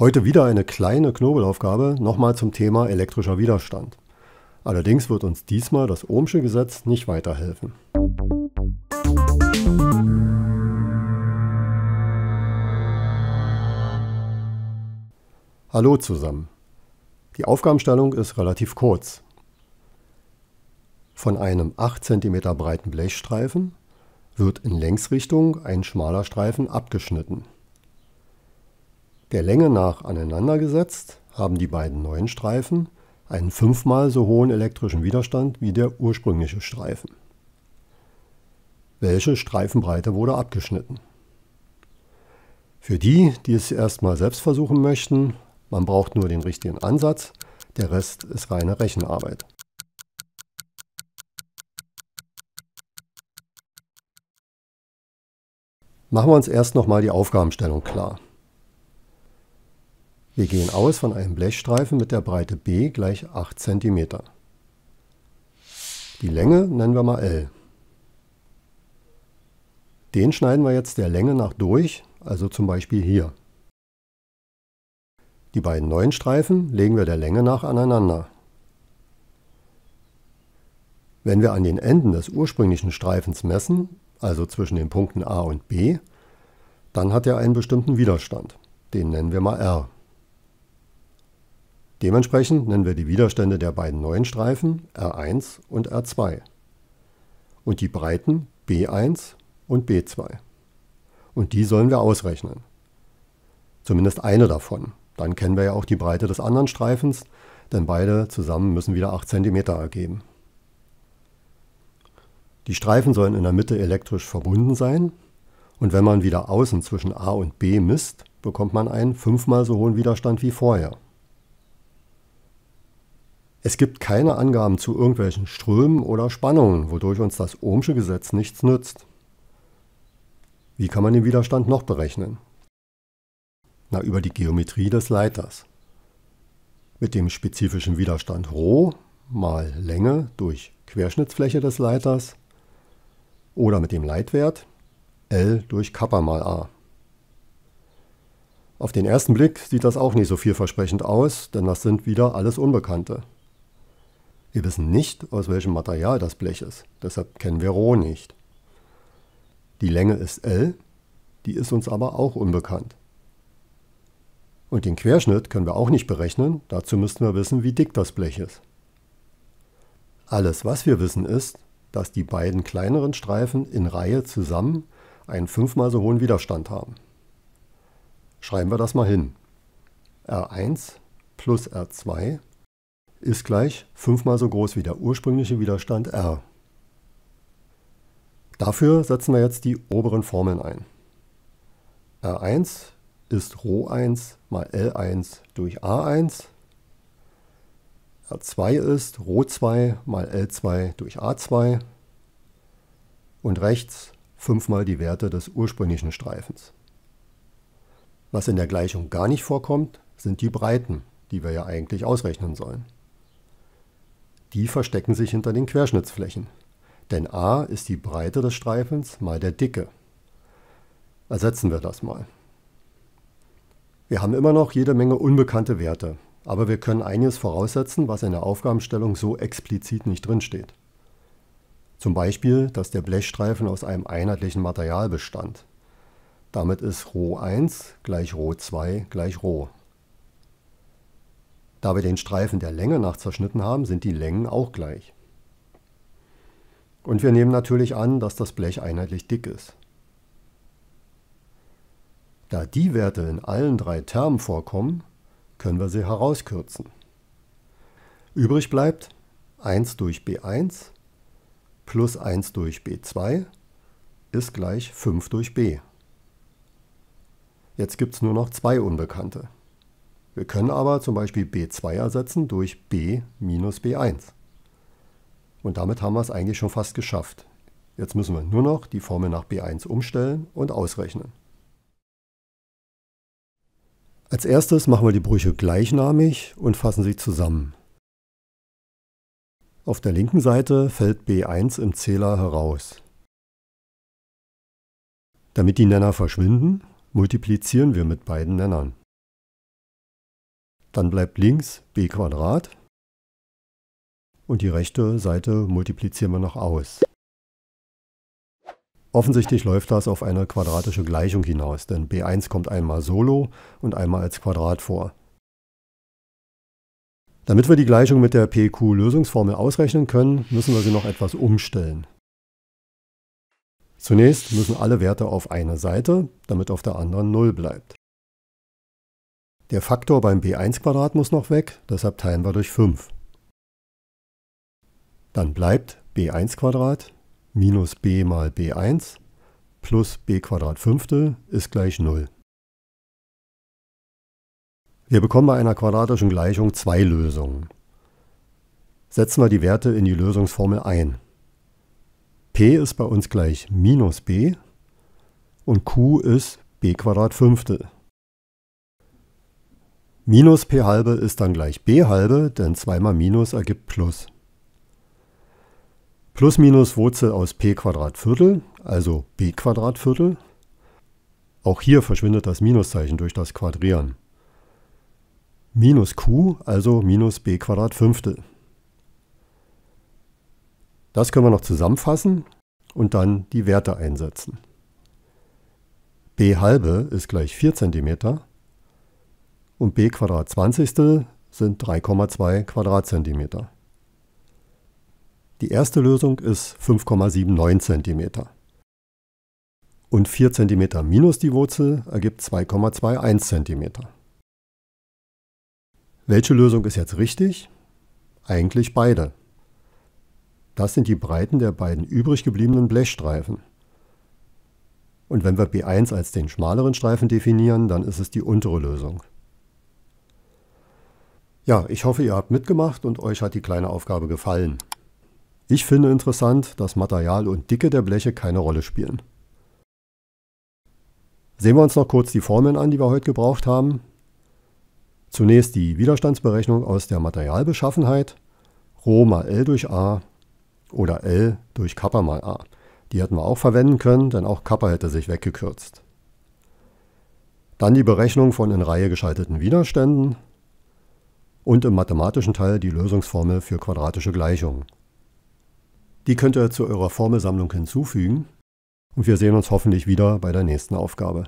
Heute wieder eine kleine Knobelaufgabe, nochmal zum Thema elektrischer Widerstand. Allerdings wird uns diesmal das Ohmsche Gesetz nicht weiterhelfen. Hallo zusammen. Die Aufgabenstellung ist relativ kurz. Von einem 8 cm breiten Blechstreifen wird in Längsrichtung ein schmaler Streifen abgeschnitten. Der Länge nach aneinandergesetzt haben die beiden neuen Streifen einen fünfmal so hohen elektrischen Widerstand wie der ursprüngliche Streifen. Welche Streifenbreite wurde abgeschnitten? Für die, die es erstmal selbst versuchen möchten, man braucht nur den richtigen Ansatz, der Rest ist reine Rechenarbeit. Machen wir uns erst nochmal die Aufgabenstellung klar. Wir gehen aus von einem Blechstreifen mit der Breite B gleich 8 cm. Die Länge nennen wir mal L. Den schneiden wir jetzt der Länge nach durch, also zum Beispiel hier. Die beiden neuen Streifen legen wir der Länge nach aneinander. Wenn wir an den Enden des ursprünglichen Streifens messen, also zwischen den Punkten A und B, dann hat er einen bestimmten Widerstand. Den nennen wir mal R. Dementsprechend nennen wir die Widerstände der beiden neuen Streifen R1 und R2 und die Breiten B1 und B2. Und die sollen wir ausrechnen. Zumindest eine davon. Dann kennen wir ja auch die Breite des anderen Streifens, denn beide zusammen müssen wieder 8 cm ergeben. Die Streifen sollen in der Mitte elektrisch verbunden sein und wenn man wieder außen zwischen A und B misst, bekommt man einen fünfmal so hohen Widerstand wie vorher. Es gibt keine Angaben zu irgendwelchen Strömen oder Spannungen, wodurch uns das Ohmsche Gesetz nichts nützt. Wie kann man den Widerstand noch berechnen? Na, über die Geometrie des Leiters. Mit dem spezifischen Widerstand ρ mal Länge durch Querschnittsfläche des Leiters oder mit dem Leitwert L durch Kappa mal A. Auf den ersten Blick sieht das auch nicht so vielversprechend aus, denn das sind wieder alles Unbekannte. Wir wissen nicht, aus welchem Material das Blech ist. Deshalb kennen wir Roh nicht. Die Länge ist L, die ist uns aber auch unbekannt. Und den Querschnitt können wir auch nicht berechnen, dazu müssten wir wissen, wie dick das Blech ist. Alles, was wir wissen, ist, dass die beiden kleineren Streifen in Reihe zusammen einen fünfmal so hohen Widerstand haben. Schreiben wir das mal hin. R1 plus R2 ist gleich fünfmal so groß wie der ursprüngliche Widerstand R. Dafür setzen wir jetzt die oberen Formeln ein. R1 ist ρ1 mal L1 durch A1. R2 ist ρ2 mal L2 durch A2. Und rechts fünfmal die Werte des ursprünglichen Streifens. Was in der Gleichung gar nicht vorkommt, sind die Breiten, die wir ja eigentlich ausrechnen sollen. Die verstecken sich hinter den Querschnittsflächen, denn a ist die Breite des Streifens mal der Dicke. Ersetzen wir das mal. Wir haben immer noch jede Menge unbekannte Werte, aber wir können einiges voraussetzen, was in der Aufgabenstellung so explizit nicht drinsteht. Zum Beispiel, dass der Blechstreifen aus einem einheitlichen Material bestand. Damit ist Rho 1 gleich Rho 2 gleich Rho. Da wir den Streifen der Länge nach zerschnitten haben, sind die Längen auch gleich. Und wir nehmen natürlich an, dass das Blech einheitlich dick ist. Da die Werte in allen drei Termen vorkommen, können wir sie herauskürzen. Übrig bleibt 1 durch b1 plus 1 durch b2 ist gleich 5 durch b. Jetzt gibt es nur noch zwei Unbekannte. Wir können aber zum Beispiel b2 ersetzen durch b minus b1. Und damit haben wir es eigentlich schon fast geschafft. Jetzt müssen wir nur noch die Formel nach b1 umstellen und ausrechnen. Als erstes machen wir die Brüche gleichnamig und fassen sie zusammen. Auf der linken Seite fällt b1 im Zähler heraus. Damit die Nenner verschwinden, multiplizieren wir mit beiden Nennern. Dann bleibt links b Quadrat und die rechte Seite multiplizieren wir noch aus. Offensichtlich läuft das auf eine quadratische Gleichung hinaus, denn b1 kommt einmal solo und einmal als Quadrat vor. Damit wir die Gleichung mit der PQ-Lösungsformel ausrechnen können, müssen wir sie noch etwas umstellen. Zunächst müssen alle Werte auf einer Seite, damit auf der anderen 0 bleibt. Der Faktor beim b1 muss noch weg, deshalb teilen wir durch 5. Dann bleibt b1 minus b mal b1 plus b Fünftel ist gleich 0. Wir bekommen bei einer quadratischen Gleichung zwei Lösungen. Setzen wir die Werte in die Lösungsformel ein. p ist bei uns gleich minus b und q ist b Fünftel. Minus p halbe ist dann gleich b halbe, denn zweimal Minus ergibt Plus. Plus minus Wurzel aus p Quadrat Viertel, also b Quadrat Viertel. Auch hier verschwindet das Minuszeichen durch das Quadrieren. Minus q, also minus b Quadrat Fünftel. Das können wir noch zusammenfassen und dann die Werte einsetzen. b halbe ist gleich 4 cm und b 20 sind 3,2 Quadratzentimeter. Die erste Lösung ist 5,79 cm. Und 4 cm minus die Wurzel ergibt 2,21 cm. Welche Lösung ist jetzt richtig? Eigentlich beide. Das sind die Breiten der beiden übrig gebliebenen Blechstreifen. Und wenn wir B1 als den schmaleren Streifen definieren, dann ist es die untere Lösung. Ja, ich hoffe, ihr habt mitgemacht und euch hat die kleine Aufgabe gefallen. Ich finde interessant, dass Material und Dicke der Bleche keine Rolle spielen. Sehen wir uns noch kurz die Formeln an, die wir heute gebraucht haben. Zunächst die Widerstandsberechnung aus der Materialbeschaffenheit. Rho mal L durch A oder L durch Kappa mal A. Die hätten wir auch verwenden können, denn auch Kappa hätte sich weggekürzt. Dann die Berechnung von in Reihe geschalteten Widerständen und im mathematischen Teil die Lösungsformel für quadratische Gleichungen. Die könnt ihr zu eurer Formelsammlung hinzufügen und wir sehen uns hoffentlich wieder bei der nächsten Aufgabe.